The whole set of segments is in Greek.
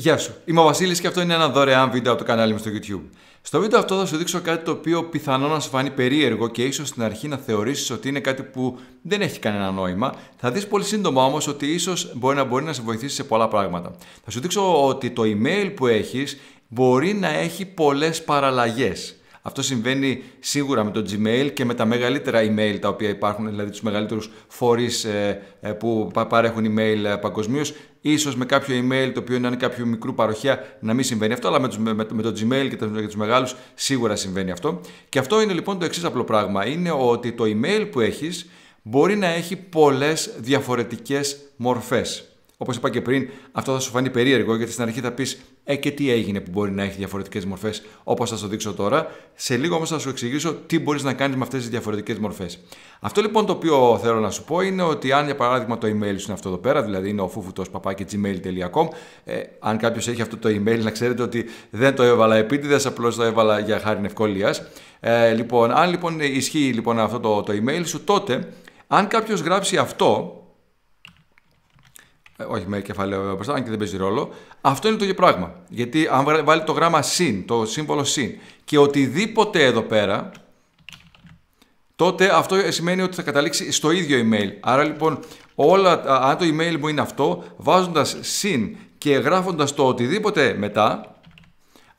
Γεια σου, είμαι ο Βασίλης και αυτό είναι ένα δωρεάν βίντεο από το κανάλι μου στο YouTube. Στο βίντεο αυτό θα σου δείξω κάτι το οποίο πιθανό να σου φανεί περίεργο και ίσως στην αρχή να θεωρήσεις ότι είναι κάτι που δεν έχει κανένα νόημα. Θα δεις πολύ σύντομα όμως ότι ίσως μπορεί να μπορεί να σε βοηθήσει σε πολλά πράγματα. Θα σου δείξω ότι το email που έχεις μπορεί να έχει πολλές παραλλαγές. Αυτό συμβαίνει σίγουρα με το Gmail και με τα μεγαλύτερα email τα οποία υπάρχουν, δηλαδή τους μεγαλύτερους φορείς ε, ε, που παρέχουν email ε, παγκοσμίως ίσως με κάποιο email το οποίο να είναι κάποιο μικρού παροχιά να μην συμβαίνει αυτό, αλλά με, τους, με, το Gmail και, τα, τους μεγάλους σίγουρα συμβαίνει αυτό. Και αυτό είναι λοιπόν το εξής απλό πράγμα, είναι ότι το email που έχεις μπορεί να έχει πολλές διαφορετικές μορφές. Όπως είπα και πριν, αυτό θα σου φανεί περίεργο γιατί στην αρχή θα πεις ε, και τι έγινε που μπορεί να έχει διαφορετικές μορφές, όπως θα σου δείξω τώρα. Σε λίγο όμως θα σου εξηγήσω τι μπορείς να κάνεις με αυτές τις διαφορετικές μορφές. Αυτό λοιπόν το οποίο θέλω να σου πω είναι ότι αν για παράδειγμα το email σου είναι αυτό εδώ πέρα, δηλαδή είναι ο φούφουτος ε, αν κάποιος έχει αυτό το email, να ξέρετε ότι δεν το έβαλα επίτηδες, απλώς το έβαλα για χάρη ευκολίας. Ε, λοιπόν, αν λοιπόν ισχύει λοιπόν αυτό το, το email σου, τότε αν κάποιος γράψει αυτό ε, όχι με κεφαλαίο μπροστά, αν και δεν παίζει ρόλο. Αυτό είναι το ίδιο πράγμα. Γιατί αν βάλει το γράμμα συν, το σύμβολο συν και οτιδήποτε εδώ πέρα, τότε αυτό σημαίνει ότι θα καταλήξει στο ίδιο email. Άρα λοιπόν, όλα, αν το email μου είναι αυτό, βάζοντας συν και γράφοντας το οτιδήποτε μετά,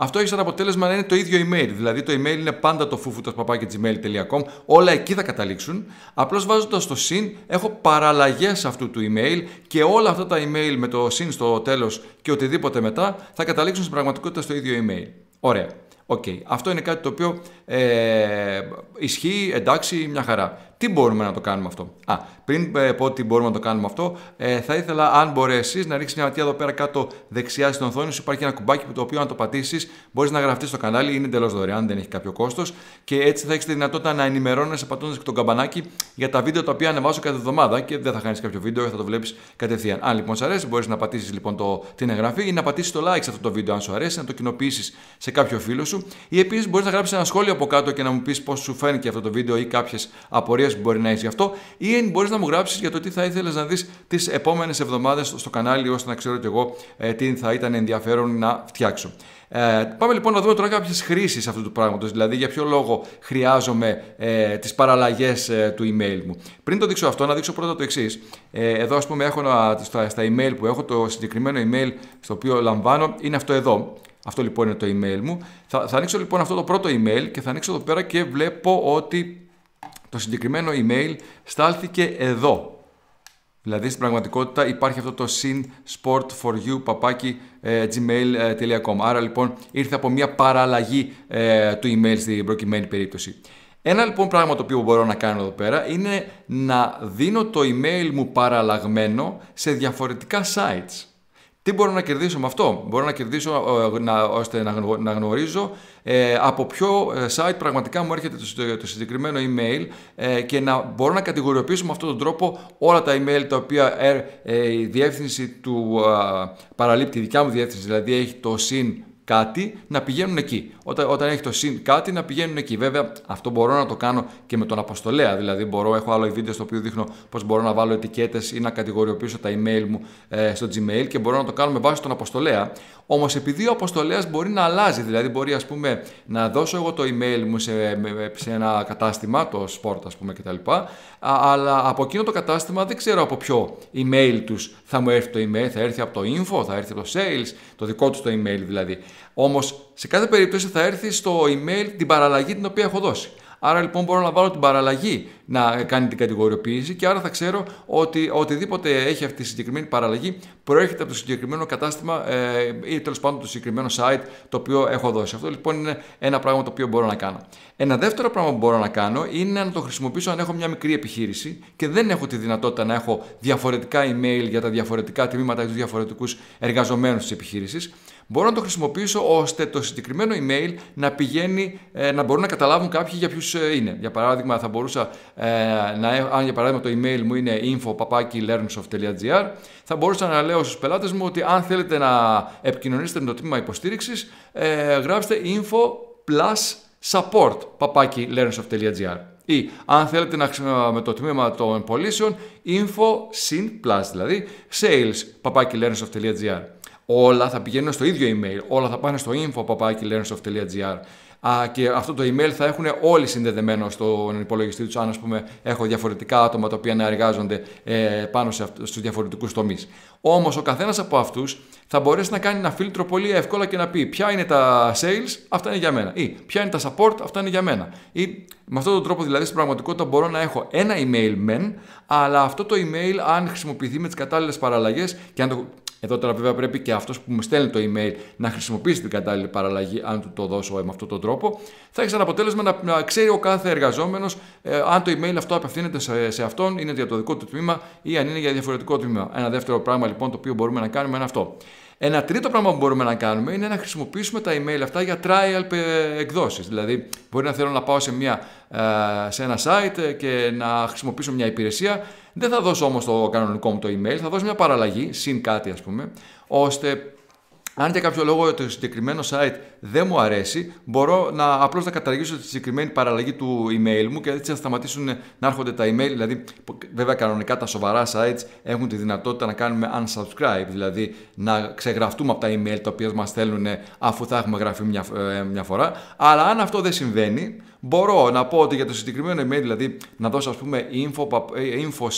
αυτό έχει σαν αποτέλεσμα να είναι το ίδιο email. Δηλαδή το email είναι πάντα το fufutas.gmail.com. Όλα εκεί θα καταλήξουν. Απλώς βάζοντας το συν, έχω παραλλαγές αυτού του email και όλα αυτά τα email με το συν στο τέλος και οτιδήποτε μετά θα καταλήξουν στην πραγματικότητα στο ίδιο email. Ωραία. Okay. Αυτό είναι κάτι το οποίο ε, ισχύει, εντάξει, μια χαρά. Τι μπορούμε να το κάνουμε αυτό. Α, πριν ε, πω ότι μπορούμε να το κάνουμε αυτό, ε, θα ήθελα, αν μπορέσεις, να ρίξεις μια ματιά εδώ πέρα κάτω δεξιά στην οθόνη σου. Υπάρχει ένα κουμπάκι που το οποίο, αν το πατήσεις, μπορείς να γραφτείς στο κανάλι. Είναι εντελώς δωρεάν, δεν έχει κάποιο κόστος. Και έτσι θα έχεις τη δυνατότητα να ενημερώνεσαι πατώντας και τον καμπανάκι για τα βίντεο τα οποία ανεβάζω κάθε εβδομάδα και δεν θα κάνει κάποιο βίντεο, θα το βλέπεις κατευθείαν. Αν λοιπόν σου αρέσει, μπορείς να πατήσεις λοιπόν το, την εγγραφή ή να πατήσεις το like σε αυτό το βίντεο, αν σου αρέσει, να το κοινοποιήσεις σε κάποιο φίλο σου. Ή επίσης μπορείς να γράψεις ένα σχόλιο από κάτω και να μου πεις πώς σου φαίνεται αυτό το βίντεο ή κάποιες απορίες μπορεί να έχει γι' αυτό. Ή αν μπορείς να μου γράψεις για το τι θα ήθελες να δεις τις επόμενες εβδομάδες στο κανάλι, ώστε να ξέρω και εγώ ε, τι θα ήταν ενδιαφέρον να φτιάξω. Ε, πάμε λοιπόν να δούμε τώρα κάποιες χρήσεις αυτού του πράγματος, δηλαδή για ποιο λόγο χρειάζομαι ε, τις παραλλαγές ε, του email μου. Πριν το δείξω αυτό, να δείξω πρώτα το εξής. Ε, εδώ, ας πούμε, έχω στα, στα email που έχω, το συγκεκριμένο email στο οποίο λαμβάνω είναι αυτό εδώ. Αυτό λοιπόν είναι το email μου. Θα, θα ανοίξω λοιπόν αυτό το πρώτο email και θα ανοίξω εδώ πέρα και βλέπω ότι το συγκεκριμένο email στάλθηκε εδώ. Δηλαδή στην πραγματικότητα υπάρχει αυτό το sin sport for you ε, gmail.com. Ε, Άρα λοιπόν ήρθε από μια παραλλαγή ε, του email στην προκειμένη περίπτωση. Ένα λοιπόν πράγμα το οποίο μπορώ να κάνω εδώ πέρα είναι να δίνω το email μου παραλλαγμένο σε διαφορετικά sites. Τι μπορώ να κερδίσω με αυτό. Μπορώ να κερδίσω ε, να, ώστε να, γνωρίζω ε, από ποιο ε, site πραγματικά μου έρχεται το, συγκεκριμένο email και να μπορώ να κατηγοριοποιήσω με αυτόν τον τρόπο όλα τα email τα οποία η διεύθυνση του παραλήπτη, η δικιά μου διεύθυνση δηλαδή έχει το συν κάτι να πηγαίνουν εκεί. Όταν, όταν έχει το συν κάτι να πηγαίνουν εκεί. Βέβαια, αυτό μπορώ να το κάνω και με τον αποστολέα. Δηλαδή, μπορώ, έχω άλλο βίντεο στο οποίο δείχνω πώς μπορώ να βάλω ετικέτες ή να κατηγοριοποιήσω τα email μου ε, στο Gmail και μπορώ να το κάνω με βάση τον αποστολέα. Όμως, επειδή ο αποστολέας μπορεί να αλλάζει, δηλαδή μπορεί ας πούμε, να δώσω εγώ το email μου σε, σε ένα κατάστημα, το sport ας πούμε κτλ. Αλλά από εκείνο το κατάστημα δεν ξέρω από ποιο email τους θα μου έρθει το email. Θα έρθει από το info, θα έρθει το sales, το δικό τους το email δηλαδή. Όμως, σε κάθε περίπτωση θα έρθει στο email την παραλλαγή την οποία έχω δώσει. Άρα λοιπόν μπορώ να βάλω την παραλλαγή να κάνει την κατηγοριοποίηση και άρα θα ξέρω ότι οτιδήποτε έχει αυτή τη συγκεκριμένη παραλλαγή προέρχεται από το συγκεκριμένο κατάστημα ε, ή τέλος πάντων το συγκεκριμένο site το οποίο έχω δώσει. Αυτό λοιπόν είναι ένα πράγμα το οποίο μπορώ να κάνω. Ένα δεύτερο πράγμα που μπορώ να κάνω είναι να το χρησιμοποιήσω αν έχω μια μικρή επιχείρηση και δεν έχω τη δυνατότητα να έχω διαφορετικά email για τα διαφορετικά τμήματα ή τους διαφορετικούς εργαζομένους της επιχείρησης μπορώ να το χρησιμοποιήσω ώστε το συγκεκριμένο email να πηγαίνει, ε, να μπορούν να καταλάβουν κάποιοι για ποιους ε, είναι. Για παράδειγμα, θα μπορούσα, ε, να, αν για παράδειγμα το email μου είναι info.learnsoft.gr, θα μπορούσα να λέω στους πελάτες μου ότι αν θέλετε να επικοινωνήσετε με το τμήμα υποστήριξης, γράψτε info plus support ή αν θέλετε να με το τμήμα των πωλήσεων info sin plus δηλαδή sales learnsoft.gr όλα θα πηγαίνουν στο ίδιο email, όλα θα πάνε στο info.learnsoft.gr και αυτό το email θα έχουν όλοι συνδεδεμένο στον υπολογιστή τους, αν ας πούμε έχω διαφορετικά άτομα τα οποία να εργάζονται ε, πάνω σε διαφορετικούς τομείς. Όμως ο καθένας από αυτούς θα μπορέσει να κάνει ένα φίλτρο πολύ εύκολα και να πει ποια είναι τα sales, αυτά είναι για μένα ή ποια είναι τα support, αυτά είναι για μένα ή με αυτόν τον τρόπο δηλαδή στην πραγματικότητα μπορώ να έχω ένα email μεν αλλά αυτό το email αν χρησιμοποιηθεί με τις κατάλληλες παραλλαγές και αν το εδώ τώρα βέβαια πρέπει και αυτός που μου στέλνει το email να χρησιμοποιήσει την κατάλληλη παραλλαγή αν του το δώσω με αυτόν τον τρόπο. Θα έχει σαν αποτέλεσμα να, ξέρει ο κάθε εργαζόμενος ε, αν το email αυτό απευθύνεται σε, σε αυτόν, είναι για το δικό του τμήμα ή αν είναι για διαφορετικό τμήμα. Ένα δεύτερο πράγμα λοιπόν το οποίο μπορούμε να κάνουμε είναι αυτό. Ένα τρίτο πράγμα που μπορούμε να κάνουμε είναι να χρησιμοποιήσουμε τα email αυτά για trial εκδόσεις. Δηλαδή, μπορεί να θέλω να πάω σε, μια, ε, σε ένα site και να χρησιμοποιήσω μια υπηρεσία. Δεν θα δώσω όμως το κανονικό μου το email, θα δώσω μια παραλλαγή, συν κάτι ας πούμε, ώστε αν για κάποιο λόγο το συγκεκριμένο site δεν μου αρέσει, μπορώ να απλώς να καταργήσω τη συγκεκριμένη παραλλαγή του email μου και έτσι να σταματήσουν να έρχονται τα email. Δηλαδή, βέβαια, κανονικά τα σοβαρά sites έχουν τη δυνατότητα να κάνουμε unsubscribe, δηλαδή να ξεγραφτούμε από τα email τα οποία μας στέλνουν αφού θα έχουμε γραφεί μια, ε, μια φορά. Αλλά αν αυτό δεν συμβαίνει, μπορώ να πω ότι για το συγκεκριμένο email, δηλαδή να δώσω ας πούμε info, ε, info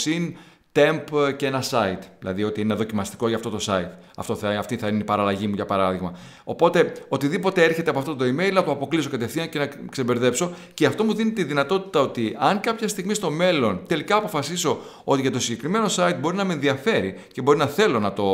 temp και ένα site. Δηλαδή ότι είναι δοκιμαστικό για αυτό το site. Αυτό θα, αυτή θα είναι η παραλλαγή μου για παράδειγμα. Οπότε οτιδήποτε έρχεται από αυτό το email να το αποκλείσω κατευθείαν και να ξεμπερδέψω και αυτό μου δίνει τη δυνατότητα ότι αν κάποια στιγμή στο μέλλον τελικά αποφασίσω ότι για το συγκεκριμένο site μπορεί να με ενδιαφέρει και μπορεί να θέλω να το,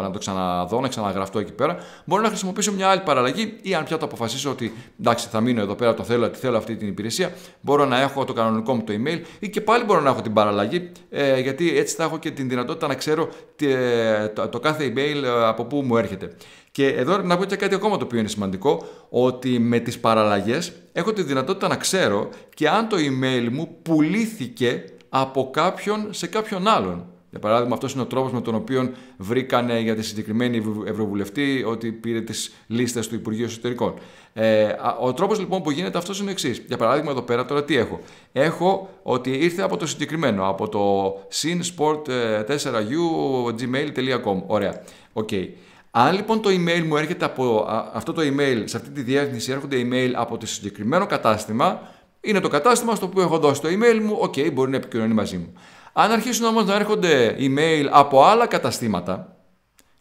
να το ξαναδώ, να ξαναγραφτώ εκεί πέρα, μπορώ να χρησιμοποιήσω μια άλλη παραλλαγή ή αν πια το αποφασίσω ότι εντάξει θα μείνω εδώ πέρα, το θέλω, τη θέλω αυτή την υπηρεσία, μπορώ να έχω το κανονικό μου το email ή και πάλι μπορώ να έχω την παραλλαγή ε, γιατί έτσι θα έχω και την δυνατότητα να ξέρω ε, το κάθε email ε, από πού μου έρχεται. Και εδώ να πω και κάτι ακόμα το οποίο είναι σημαντικό, ότι με τις παραλλαγές έχω τη δυνατότητα να ξέρω και αν το email μου πουλήθηκε από κάποιον σε κάποιον άλλον. Για παράδειγμα, αυτός είναι ο τρόπος με τον οποίο βρήκανε για τη συγκεκριμένη Ευρωβουλευτή ότι πήρε τις λίστες του Υπουργείου Εσωτερικών. Ε, ο τρόπος λοιπόν που γίνεται αυτός είναι ο εξής. Για παράδειγμα, εδώ πέρα τώρα τι έχω. Έχω ότι ήρθε από το συγκεκριμένο, από το sinsport4u.gmail.com. Ε, Ωραία. Οκ. Okay. Αν λοιπόν το email μου έρχεται από αυτό το email, σε αυτή τη διεύθυνση έρχονται email από το συγκεκριμένο κατάστημα, είναι το κατάστημα στο οποίο έχω δώσει το email μου, οκ, okay, μπορεί να επικοινωνεί μαζί μου. Αν αρχίσουν όμως να έρχονται email από άλλα καταστήματα,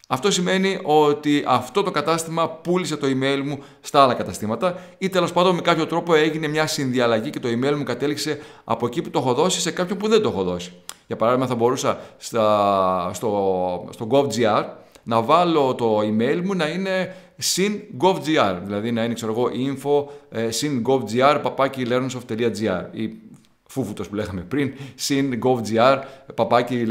αυτό σημαίνει ότι αυτό το κατάστημα πούλησε το email μου στα άλλα καταστήματα ή τέλος πάντων με κάποιο τρόπο έγινε μια συνδιαλλαγή και το email μου κατέληξε από εκεί που το έχω δώσει σε κάποιον που δεν το έχω δώσει. Για παράδειγμα θα μπορούσα στο, στο gov.gr να βάλω το email μου να είναι συν gov.gr, δηλαδή να είναι ξέρω εγώ info συν ε, gov.gr ή φούβουτος που λέγαμε πριν, συν gov.gr, παπάκι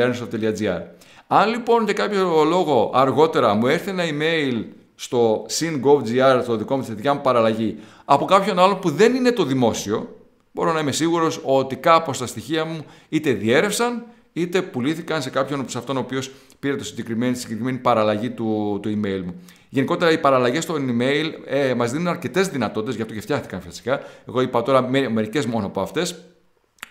Αν λοιπόν για κάποιο λόγο αργότερα μου έρθει ένα email στο συν gov.gr, το δικό μου, τη δικιά μου παραλλαγή, από κάποιον άλλο που δεν είναι το δημόσιο, μπορώ να είμαι σίγουρος ότι κάπως τα στοιχεία μου είτε διέρευσαν είτε πουλήθηκαν σε κάποιον από αυτόν ο οποίος πήρε το συγκεκριμένη, συγκεκριμένη παραλλαγή του, του email μου. Γενικότερα, οι παραλλαγές στο email ε, μας δίνουν αρκετές δυνατότητες, γι' αυτό και φτιάχτηκαν φυσικά. Εγώ είπα τώρα μερικές μόνο από αυτές,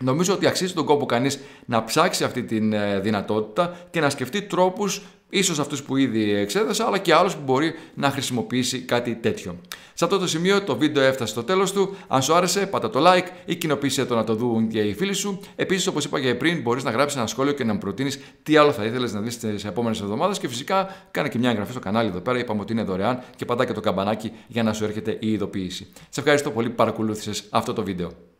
Νομίζω ότι αξίζει τον κόπο κανείς να ψάξει αυτή τη ε, δυνατότητα και να σκεφτεί τρόπους, ίσως αυτούς που ήδη εξέδωσα, αλλά και άλλους που μπορεί να χρησιμοποιήσει κάτι τέτοιο. Σε αυτό το σημείο το βίντεο έφτασε στο τέλος του. Αν σου άρεσε, πάτα το like ή κοινοποίησε το να το δουν και οι φίλοι σου. Επίσης, όπως είπα και πριν, μπορείς να γράψεις ένα σχόλιο και να μου προτείνεις τι άλλο θα ήθελες να δεις τις επόμενες εβδομάδες. Και φυσικά, κάνε και μια εγγραφή στο κανάλι εδώ πέρα. Είπαμε ότι είναι δωρεάν και πατά και το καμπανάκι για να σου έρχεται η ειδοποίηση. Σε ευχαριστώ πολύ που παρακολούθησες αυτό το βίντεο.